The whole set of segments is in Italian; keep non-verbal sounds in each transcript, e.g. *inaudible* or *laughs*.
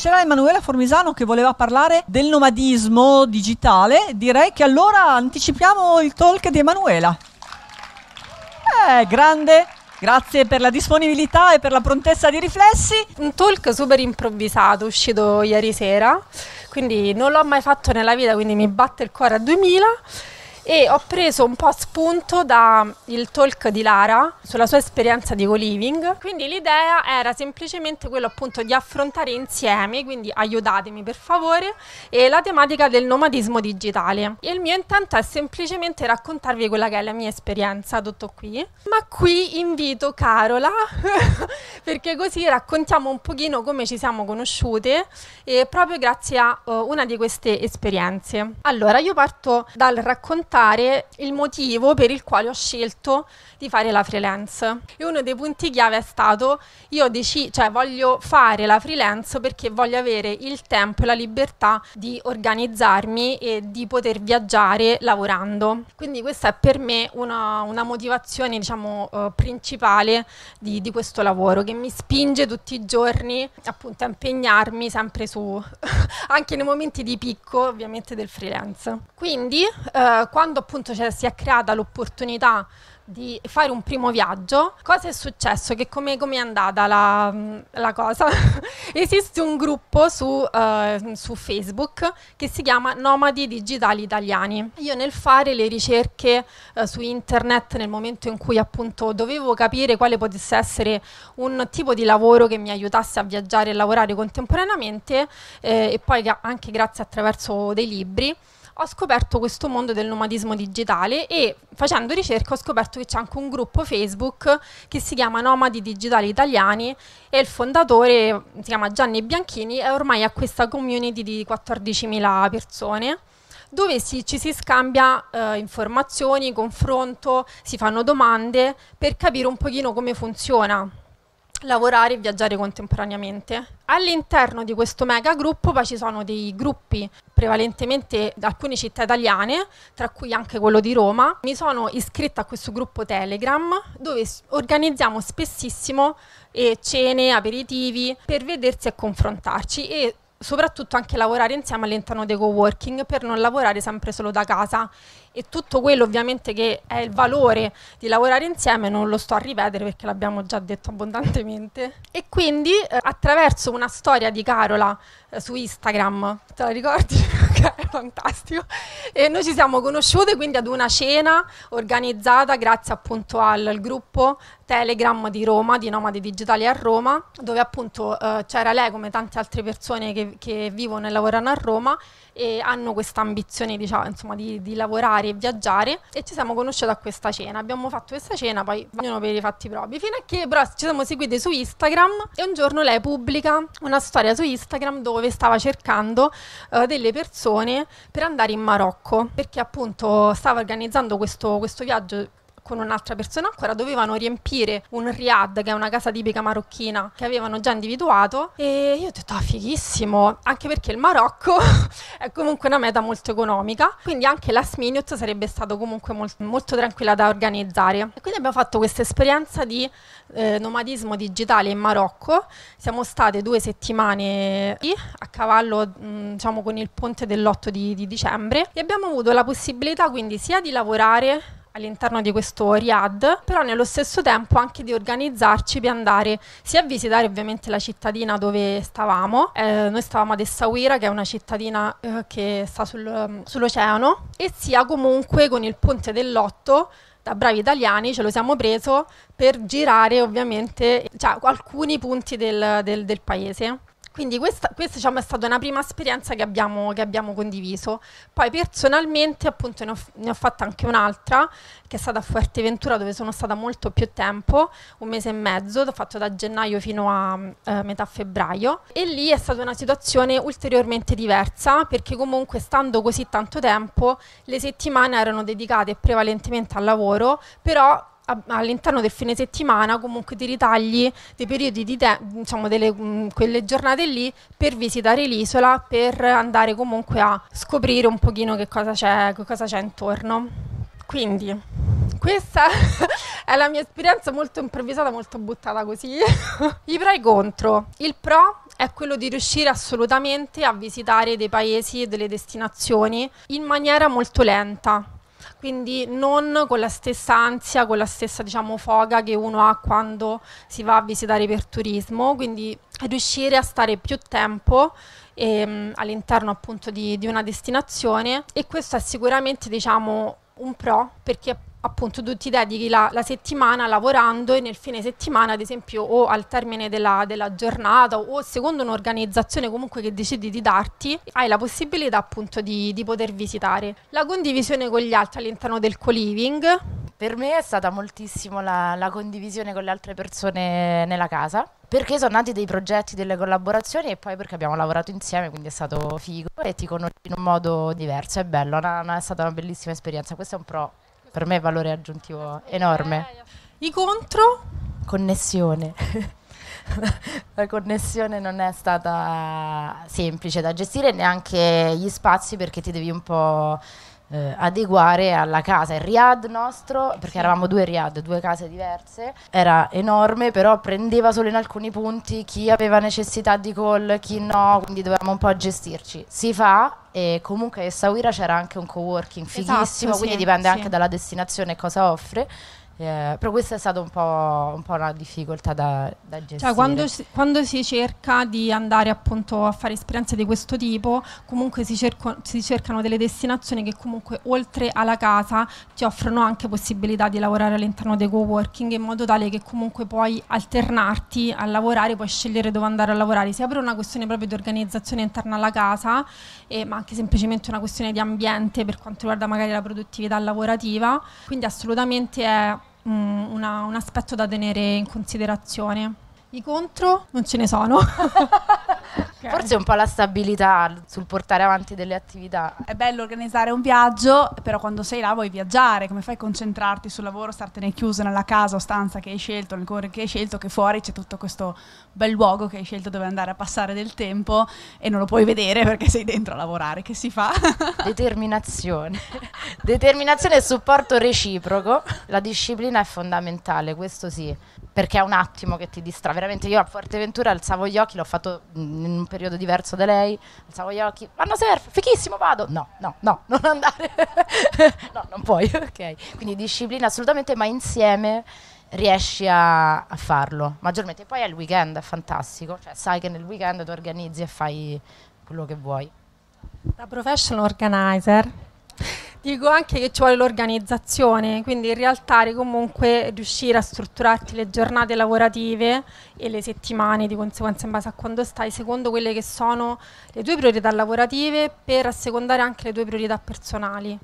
C'era Emanuela Formisano che voleva parlare del nomadismo digitale. Direi che allora anticipiamo il talk di Emanuela. Eh, grande, Grazie per la disponibilità e per la prontezza di riflessi. Un talk super improvvisato uscito ieri sera, quindi non l'ho mai fatto nella vita, quindi mi batte il cuore a 2000 e ho preso un po' spunto dal talk di Lara sulla sua esperienza di co-living. Quindi l'idea era semplicemente quello appunto di affrontare insieme, quindi aiutatemi per favore, la tematica del nomadismo digitale. E il mio intento è semplicemente raccontarvi quella che è la mia esperienza, tutto qui. Ma qui invito Carola *laughs* perché così raccontiamo un pochino come ci siamo conosciute e proprio grazie a uh, una di queste esperienze. Allora, io parto dal raccontare raccontare il motivo per il quale ho scelto di fare la freelance. E uno dei punti chiave è stato io deci- cioè, voglio fare la freelance perché voglio avere il tempo e la libertà di organizzarmi e di poter viaggiare lavorando. Quindi questa è per me una, una motivazione diciamo, eh, principale di, di questo lavoro che mi spinge tutti i giorni appunto a impegnarmi sempre su *laughs* anche nei momenti di picco ovviamente del freelance. Quindi eh, quando appunto cioè, si è creata l'opportunità di fare un primo viaggio, cosa è successo? Che come è andata la, la cosa? *laughs* Esiste un gruppo su, uh, su, Facebook che si chiama Nomadi Digitali Italiani. Io nel fare le ricerche uh, su internet nel momento in cui appunto dovevo capire quale potesse essere un tipo di lavoro che mi aiutasse a viaggiare e lavorare contemporaneamente eh, e poi anche grazie attraverso dei libri, ho scoperto questo mondo del nomadismo digitale e facendo ricerca ho scoperto che c'è anche un gruppo Facebook che si chiama Nomadi Digitali Italiani e il fondatore si chiama Gianni Bianchini e ormai ha questa community di 14.000 persone dove si, ci si scambia eh, informazioni, confronto, si fanno domande per capire un pochino come funziona lavorare e viaggiare contemporaneamente. All'interno di questo mega gruppo poi ci sono dei gruppi prevalentemente da alcune città italiane, tra cui anche quello di Roma. Mi sono iscritta a questo gruppo Telegram dove organizziamo spessissimo eh, cene, aperitivi per vedersi e confrontarci e soprattutto anche lavorare insieme all'interno dei co-working per non lavorare sempre solo da casa e tutto quello ovviamente che è il valore di lavorare insieme non lo sto a ripetere perché l'abbiamo già detto abbondantemente e quindi eh, attraverso una storia di Carola eh, su Instagram, te la ricordi? *laughs* fantastico. E noi ci siamo conosciute quindi ad una cena organizzata grazie appunto al gruppo Telegram di Roma, di Nomadi Digitali a Roma, dove appunto eh, c'era lei come tante altre persone che, che, vivono e lavorano a Roma e hanno questa ambizione diciamo, insomma, di, di lavorare viaggiare e viaggiare e ci siamo conosciute a questa cena. Abbiamo fatto questa cena, poi ognuno per i fatti propri, fino a che però ci siamo seguite su Instagram e un giorno lei pubblica una storia su Instagram dove stava cercando uh, delle persone per andare in Marocco, perché appunto stava organizzando questo, questo viaggio con un'altra persona ancora dovevano riempire un riad, che è una casa tipica marocchina che avevano già individuato e io ho detto ah fighissimo, anche perché il Marocco *laughs* è comunque una meta molto economica, quindi anche last minute sarebbe stato comunque molto, molto tranquilla da organizzare. E quindi abbiamo fatto questa esperienza di eh, nomadismo digitale in Marocco, siamo state due settimane lì a cavallo mh, diciamo con il ponte dell'8 di, di dicembre e abbiamo avuto la possibilità quindi sia di lavorare all'interno di questo Riad, però nello stesso tempo anche di organizzarci per andare sia a visitare ovviamente la cittadina dove stavamo, eh, noi stavamo ad Essaouira che è una cittadina eh, che sta sul, mm, sull'oceano, e sia comunque con il ponte dell'Otto da bravi italiani ce lo siamo preso per girare ovviamente cioè, alcuni punti del, del, del paese. Quindi questa, questa diciamo, è stata una prima esperienza che abbiamo, che abbiamo condiviso. Poi personalmente appunto ne ho, ne ho, fatta anche un'altra che è stata a Fuerteventura dove sono stata molto più tempo, un mese e mezzo, l'ho fatto da gennaio fino a eh, metà febbraio e lì è stata una situazione ulteriormente diversa perché comunque stando così tanto tempo le settimane erano dedicate prevalentemente al lavoro, però all'interno del fine settimana comunque ti ritagli dei periodi di tempo, diciamo delle, mh, mm, quelle giornate lì per visitare l'isola, per andare comunque a scoprire un pochino che cosa c'è, che cosa c'è intorno. Quindi questa *laughs* è la mia esperienza molto improvvisata, molto buttata così. I pro e i contro. Il pro è quello di riuscire assolutamente a visitare dei paesi e delle destinazioni in maniera molto lenta quindi non con la stessa ansia, con la stessa diciamo, foga che uno ha quando si va a visitare per turismo, quindi riuscire a stare più tempo ehm, all'interno appunto di, di, una destinazione e questo è sicuramente diciamo, un pro perché appunto tu ti dedichi la, la, settimana lavorando e nel fine settimana ad esempio o al termine della, della, giornata o secondo un'organizzazione comunque che decidi di darti hai la possibilità appunto di, di poter visitare la condivisione con gli altri all'interno del co-living per me è stata moltissimo la, la condivisione con le altre persone nella casa perché sono nati dei progetti, delle collaborazioni e poi perché abbiamo lavorato insieme, quindi è stato figo e ti conosci in un modo diverso, è bello, è stata una bellissima esperienza, questo è un pro per me è valore aggiuntivo enorme. I contro? Connessione. *laughs* la connessione non è stata semplice da gestire neanche gli spazi perché ti devi un po' eh, adeguare alla casa. Il Riad nostro, eh, perché sì. eravamo due Riad, due case diverse, era enorme, però prendeva solo in alcuni punti chi aveva necessità di call, chi no, quindi dovevamo un po' gestirci. Si fa e comunque a Sawira c'era anche un coworking esatto, fighissimo, esatto, quindi dipende sì. anche dalla destinazione cosa offre. Eh, però questa è stata un po', un po una difficoltà da, da gestire. Cioè, quando, si, quando, si, cerca di andare appunto a fare esperienze di questo tipo, comunque si, cerco, si, cercano delle destinazioni che comunque oltre alla casa ti offrono anche possibilità di lavorare all'interno dei co-working in modo tale che comunque puoi alternarti a lavorare, puoi scegliere dove andare a lavorare, sia per una questione proprio di organizzazione interna alla casa, eh, ma anche semplicemente una questione di ambiente per quanto riguarda magari la produttività lavorativa. Quindi assolutamente è un, mm, una, un aspetto da tenere in considerazione. I contro non ce ne sono. *laughs* Okay. Forse un po' la stabilità sul portare avanti delle attività. È bello organizzare un viaggio, però quando sei là vuoi viaggiare, come fai a concentrarti sul lavoro, startene chiuso nella casa o stanza che hai scelto, nel cuore che hai scelto, che fuori c'è tutto questo bel luogo che hai scelto dove andare a passare del tempo e non lo puoi vedere perché sei dentro a lavorare, che si fa? *laughs* Determinazione. Determinazione e supporto reciproco. La disciplina è fondamentale, questo sì perché è un attimo che ti distrae. Veramente io a Forteventura alzavo gli occhi, l'ho fatto in un periodo diverso da lei, alzavo gli occhi, vanno surf, fichissimo, vado. No, no, no, *laughs* non andare. no, non puoi, *laughs* ok. Quindi disciplina assolutamente, ma insieme riesci a, a farlo. Maggiormente poi al weekend è fantastico, cioè sai che nel weekend tu organizzi e fai quello che vuoi. Da professional organizer Dico anche che ci vuole l'organizzazione, quindi in realtà comunque riuscire a strutturarti le giornate lavorative e le settimane di conseguenza in base a quando stai, secondo quelle che sono le tue priorità lavorative per assecondare anche le tue priorità personali.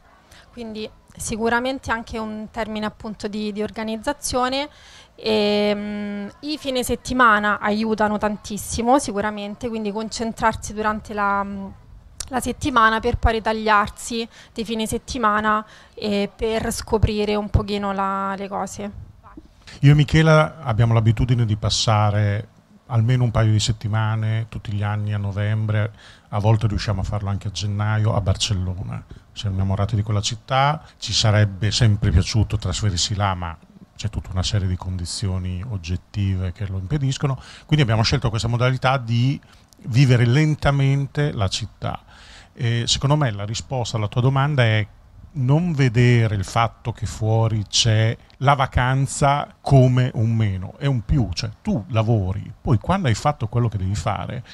Quindi sicuramente anche un termine appunto di, di organizzazione. E, ehm, mh, I fine settimana aiutano tantissimo sicuramente, quindi concentrarsi durante la... Mh, la settimana per poi ritagliarsi di fine settimana e per scoprire un pochino la, le cose. Io e Michela abbiamo l'abitudine di passare almeno un paio di settimane tutti gli anni a novembre, a volte riusciamo a farlo anche a gennaio a Barcellona. Siamo innamorati di quella città, ci sarebbe sempre piaciuto trasferirsi là, ma c'è tutta una serie di condizioni oggettive che lo impediscono, quindi abbiamo scelto questa modalità di vivere lentamente la città. Eh, secondo me la risposta alla tua domanda è non vedere il fatto che fuori c'è la vacanza come un meno, è un più, cioè tu lavori, poi quando hai fatto quello che devi fare,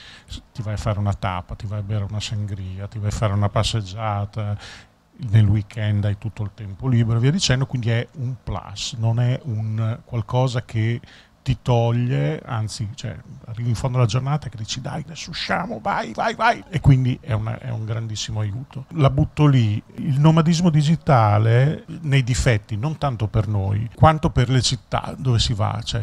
ti vai a fare una tappa, ti vai a bere una sangria, ti vai a fare una passeggiata, nel weekend hai tutto il tempo libero, via dicendo, quindi è un plus, non è un qualcosa che ti toglie, anzi, cioè, arrivi in fondo alla giornata e dici dai, adesso usciamo, vai, vai, vai. E quindi è, una, è un grandissimo aiuto. La butto lì. Il nomadismo digitale nei difetti, non tanto per noi, quanto per le città dove si va. Cioè,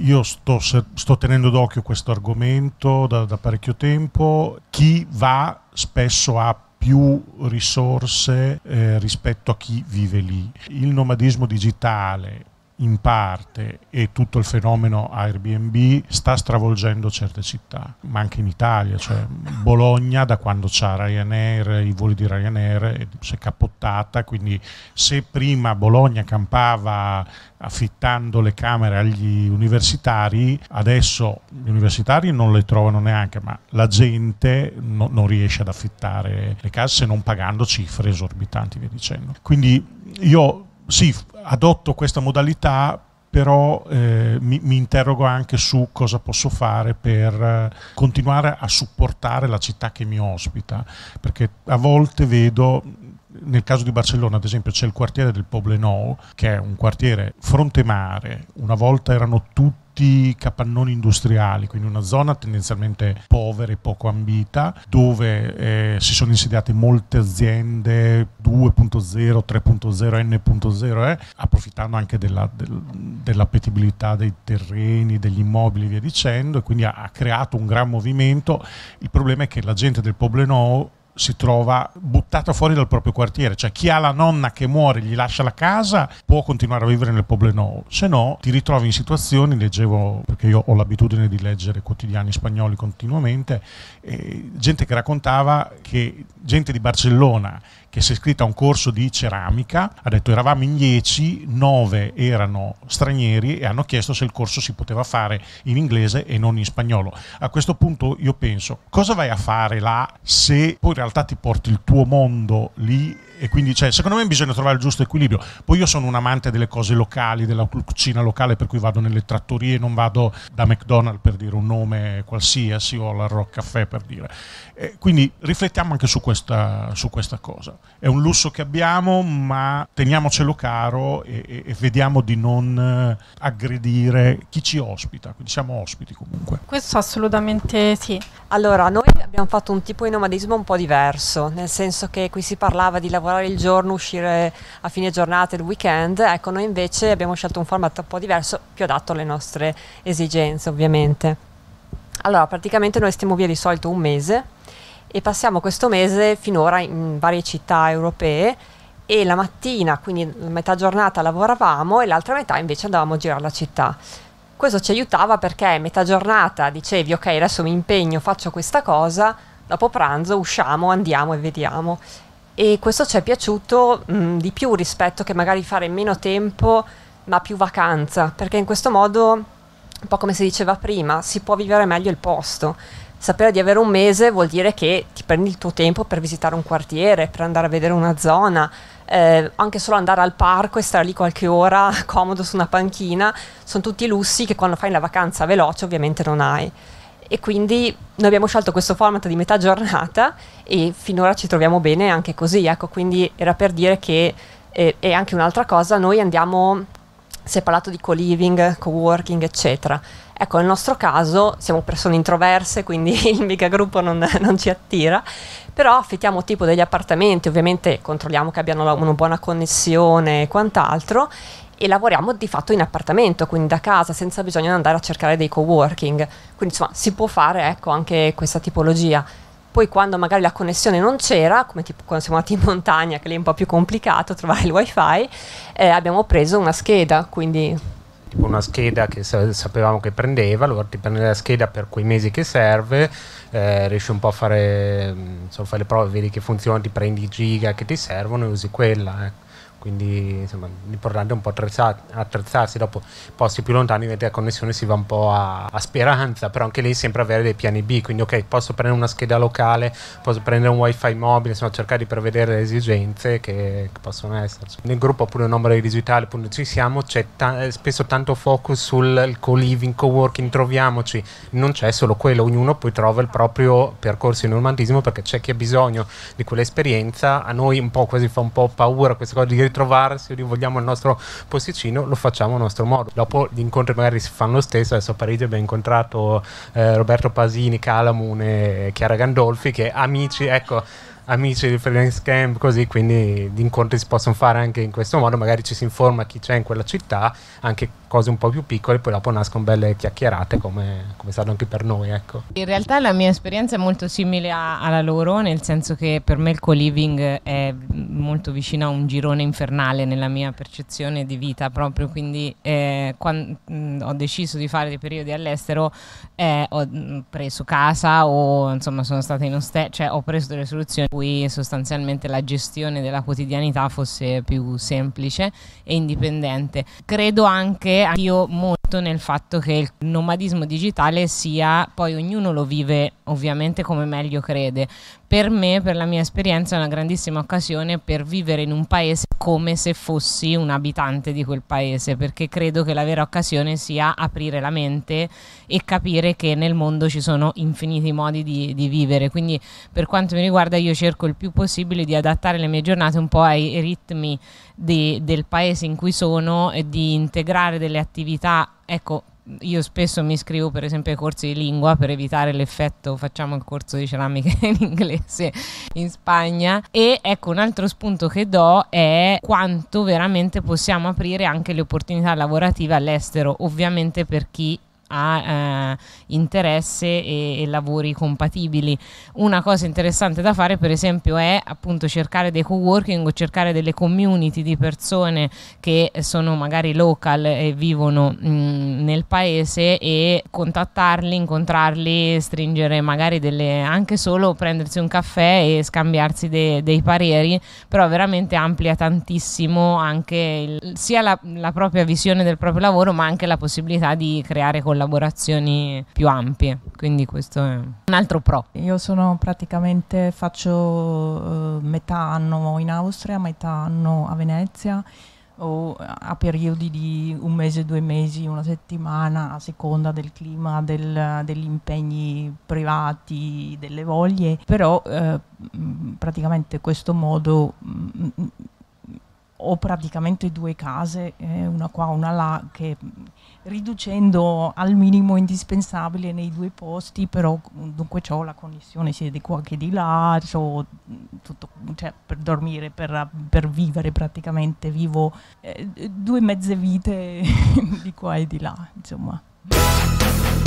io sto, sto tenendo d'occhio questo argomento da, da parecchio tempo. Chi va spesso ha più risorse eh, rispetto a chi vive lì. Il nomadismo digitale in parte e tutto il fenomeno Airbnb sta stravolgendo certe città, ma anche in Italia, cioè Bologna da quando c'è Ryanair, i voli di Ryanair si è capottata, quindi se prima Bologna campava affittando le camere agli universitari, adesso gli universitari non le trovano neanche, ma la gente no, non riesce ad affittare le case se non pagando cifre esorbitanti, via dicendo. Quindi io sì, adotto questa modalità, però eh, mi, mi, interrogo anche su cosa posso fare per eh, continuare a supportare la città che mi ospita, perché a volte vedo, nel caso di Barcellona ad esempio c'è il quartiere del Poblenou, che è un quartiere fronte mare, una volta erano tutti tutti capannoni industriali, quindi una zona tendenzialmente povera e poco ambita, dove eh, si sono insediate molte aziende 2.0, 3.0, N.0, eh, approfittando anche della, del, dell'appetibilità dei terreni, degli immobili e via dicendo, e quindi ha, ha creato un gran movimento. Il problema è che la gente del Poblenou si trova buttato fuori dal proprio quartiere, cioè chi ha la nonna che muore gli lascia la casa può continuare a vivere nel Poblenou, se no ti ritrovi in situazioni, leggevo perché io ho l'abitudine di leggere quotidiani spagnoli continuamente, eh, gente che raccontava che gente di Barcellona che si è iscritta a un corso di ceramica, ha detto eravamo in 10, 9 erano stranieri e hanno chiesto se il corso si poteva fare in inglese e non in spagnolo. A questo punto io penso, cosa vai a fare là se poi realtà ti porti il tuo mondo lì e quindi cioè, secondo me bisogna trovare il giusto equilibrio. Poi io sono un amante delle cose locali, della cucina locale, per cui vado nelle trattorie, non vado da McDonald's per dire un nome qualsiasi o alla Rock Café per dire. E quindi riflettiamo anche su questa, su questa, cosa. È un lusso che abbiamo, ma teniamocelo caro e, e vediamo di non eh, aggredire chi ci ospita, quindi siamo ospiti comunque. Questo assolutamente sì. Allora, noi abbiamo fatto un tipo di nomadismo un po' diverso diverso, nel senso che qui si parlava di lavorare il giorno, uscire a fine giornata, il weekend, ecco noi invece abbiamo scelto un format un po' diverso, più adatto alle nostre esigenze ovviamente. Allora, praticamente noi stiamo via di solito un mese e passiamo questo mese finora in varie città europee e la mattina, quindi metà giornata lavoravamo e l'altra metà invece andavamo a girare la città. Questo ci aiutava perché metà giornata dicevi ok adesso mi impegno, faccio questa cosa, dopo pranzo usciamo, andiamo e vediamo. E questo ci è piaciuto mh, mm, di più rispetto che magari fare meno tempo ma più vacanza, perché in questo modo, un po' come si diceva prima, si può vivere meglio il posto. Sapere di avere un mese vuol dire che ti prendi il tuo tempo per visitare un quartiere, per andare a vedere una zona, eh, anche solo andare al parco e stare lì qualche ora *laughs* comodo su una panchina, sono tutti lussi che quando fai la vacanza veloce ovviamente non hai e quindi noi abbiamo scelto questo format di metà giornata e finora ci troviamo bene anche così, ecco, quindi era per dire che e, eh, e anche un'altra cosa, noi andiamo, si è parlato di co-living, co-working, eccetera. Ecco, nel nostro caso siamo persone introverse, quindi *laughs* il megagruppo non, non ci attira, però affittiamo tipo degli appartamenti, ovviamente controlliamo che abbiano una buona connessione e quant'altro, e lavoriamo di fatto in appartamento, quindi da casa, senza bisogno di andare a cercare dei co-working. Quindi insomma si può fare ecco, anche questa tipologia. Poi quando magari la connessione non c'era, come tipo quando siamo andati in montagna, che lì è un po' più complicato trovare il wifi, eh, abbiamo preso una scheda, quindi tipo una scheda che sapevamo che prendeva, allora ti prende la scheda per quei mesi che serve, eh, riesci un po' a fare, mm, insomma, fare le prove, vedi che funziona, ti prendi i giga che ti servono e usi quella. Ecco quindi insomma, l'importante è un po' attrezzarsi, dopo posti più lontani vedete la connessione si va un po' a, a, speranza, però anche lì sempre avere dei piani B, quindi ok posso prendere una scheda locale, posso prendere un wifi mobile, insomma cercare di prevedere le esigenze che, che possono esserci. Nel gruppo oppure nomade digitale, appunto ci siamo, c'è ta eh, spesso tanto focus sul co-living, co-working, troviamoci, non c'è solo quello, ognuno poi trova il proprio percorso in normantismo perché c'è chi ha bisogno di quell'esperienza, a noi un po' quasi fa un po' paura questa cosa di ritrovare, o rivogliamo il nostro posticino, lo facciamo a nostro modo. Dopo gli incontri magari si fanno lo stesso, adesso a Parigi abbiamo incontrato eh, Roberto Pasini, Calamun e Chiara Gandolfi, che amici, ecco amici di freelance camp, così quindi gli incontri si possono fare anche in questo modo, magari ci si informa chi c'è in quella città, anche cose un po' più piccole, poi dopo nascono belle chiacchierate come, come è stato anche per noi. Ecco. In realtà la mia esperienza è molto simile a, alla loro, nel senso che per me il co-living è molto vicino a un girone infernale nella mia percezione di vita, proprio quindi eh, quando mh, ho deciso di fare dei periodi all'estero eh, ho preso casa o insomma sono stata in ostello, cioè ho preso delle soluzioni cui sostanzialmente la gestione della quotidianità fosse più semplice e indipendente. Credo anche io molto nel fatto che il nomadismo digitale sia, poi ognuno lo vive ovviamente come meglio crede, per me, per la mia esperienza, è una grandissima occasione per vivere in un paese come se fossi un abitante di quel paese, perché credo che la vera occasione sia aprire la mente e capire che nel mondo ci sono infiniti modi di, di vivere. Quindi per quanto mi riguarda io cerco il più possibile di adattare le mie giornate un po' ai ritmi di, del paese in cui sono e di integrare delle attività. Ecco, io spesso mi iscrivo per esempio ai corsi di lingua per evitare l'effetto facciamo il corso di ceramica *laughs* in inglese in Spagna e ecco un altro spunto che do è quanto veramente possiamo aprire anche le opportunità lavorative all'estero ovviamente per chi ha eh, interesse e, e, lavori compatibili. Una cosa interessante da fare, per esempio, è appunto cercare dei co-working o cercare delle community di persone che sono magari local e vivono mh, mm, nel paese e contattarli, incontrarli, stringere magari delle anche solo prendersi un caffè e scambiarsi de, dei pareri, però veramente amplia tantissimo anche il, sia la, la propria visione del proprio lavoro, ma anche la possibilità di creare collaborazioni collaborazioni più ampie, quindi questo è un altro pro. Io sono praticamente, faccio eh, metà anno in Austria, metà anno a Venezia o a periodi di un mese, due mesi, una settimana, a seconda del clima, del, degli impegni privati, delle voglie, però eh, praticamente questo modo mh, ho praticamente due case, eh, una qua, una là, che riducendo al minimo indispensabile nei due posti, però dunque ho la connessione sia di qua che di là, mm, tutto, cioè, per dormire, per, per, vivere praticamente, vivo eh, due mezze vite *laughs* di qua e di là, insomma.